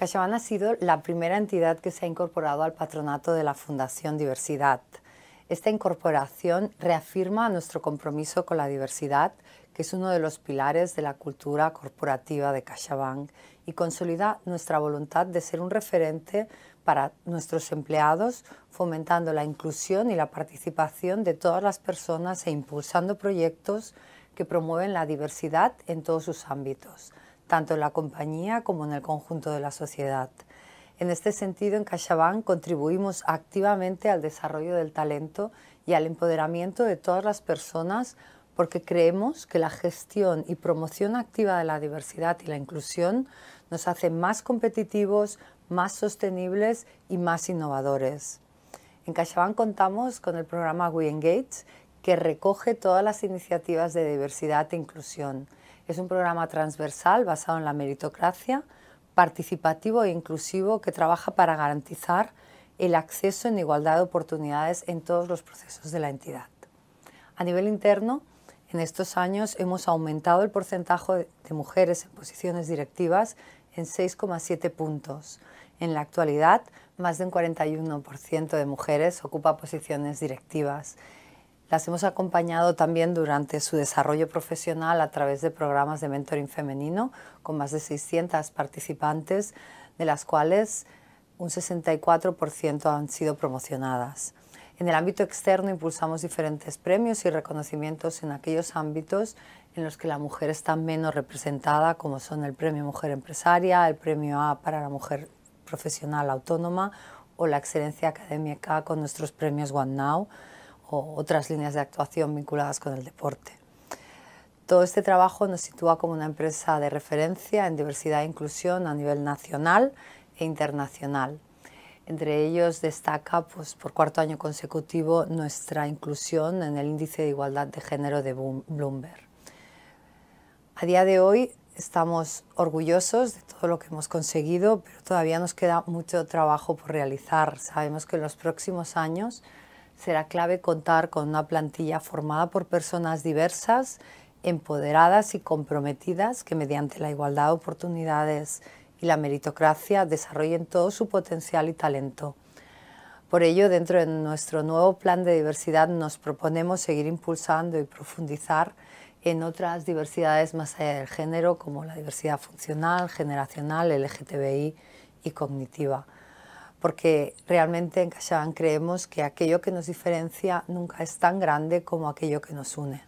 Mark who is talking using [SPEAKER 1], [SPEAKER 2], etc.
[SPEAKER 1] Cachabán ha sido la primera entidad que se ha incorporado al patronato de la Fundación Diversidad. Esta incorporación reafirma nuestro compromiso con la diversidad, que es uno de los pilares de la cultura corporativa de Cachabán, y consolida nuestra voluntad de ser un referente para nuestros empleados, fomentando la inclusión y la participación de todas las personas e impulsando proyectos que promueven la diversidad en todos sus ámbitos tanto en la compañía como en el conjunto de la sociedad. En este sentido, en CaixaBank contribuimos activamente al desarrollo del talento y al empoderamiento de todas las personas porque creemos que la gestión y promoción activa de la diversidad y la inclusión nos hace más competitivos, más sostenibles y más innovadores. En CaixaBank contamos con el programa We que recoge todas las iniciativas de diversidad e inclusión. Es un programa transversal basado en la meritocracia, participativo e inclusivo que trabaja para garantizar el acceso en igualdad de oportunidades en todos los procesos de la entidad. A nivel interno, en estos años hemos aumentado el porcentaje de mujeres en posiciones directivas en 6,7 puntos. En la actualidad, más de un 41% de mujeres ocupa posiciones directivas las hemos acompañado también durante su desarrollo profesional a través de programas de mentoring femenino con más de 600 participantes, de las cuales un 64% han sido promocionadas. En el ámbito externo impulsamos diferentes premios y reconocimientos en aquellos ámbitos en los que la mujer está menos representada, como son el Premio Mujer Empresaria, el Premio A para la Mujer Profesional Autónoma o la Excelencia Académica con nuestros premios One Now o otras líneas de actuación vinculadas con el deporte. Todo este trabajo nos sitúa como una empresa de referencia en diversidad e inclusión a nivel nacional e internacional. Entre ellos destaca pues, por cuarto año consecutivo nuestra inclusión en el índice de igualdad de género de Bloomberg. A día de hoy estamos orgullosos de todo lo que hemos conseguido, pero todavía nos queda mucho trabajo por realizar. Sabemos que en los próximos años será clave contar con una plantilla formada por personas diversas, empoderadas y comprometidas que mediante la igualdad de oportunidades y la meritocracia desarrollen todo su potencial y talento. Por ello, dentro de nuestro nuevo plan de diversidad nos proponemos seguir impulsando y profundizar en otras diversidades más allá del género, como la diversidad funcional, generacional, LGTBI y cognitiva porque realmente en CaixaBank creemos que aquello que nos diferencia nunca es tan grande como aquello que nos une.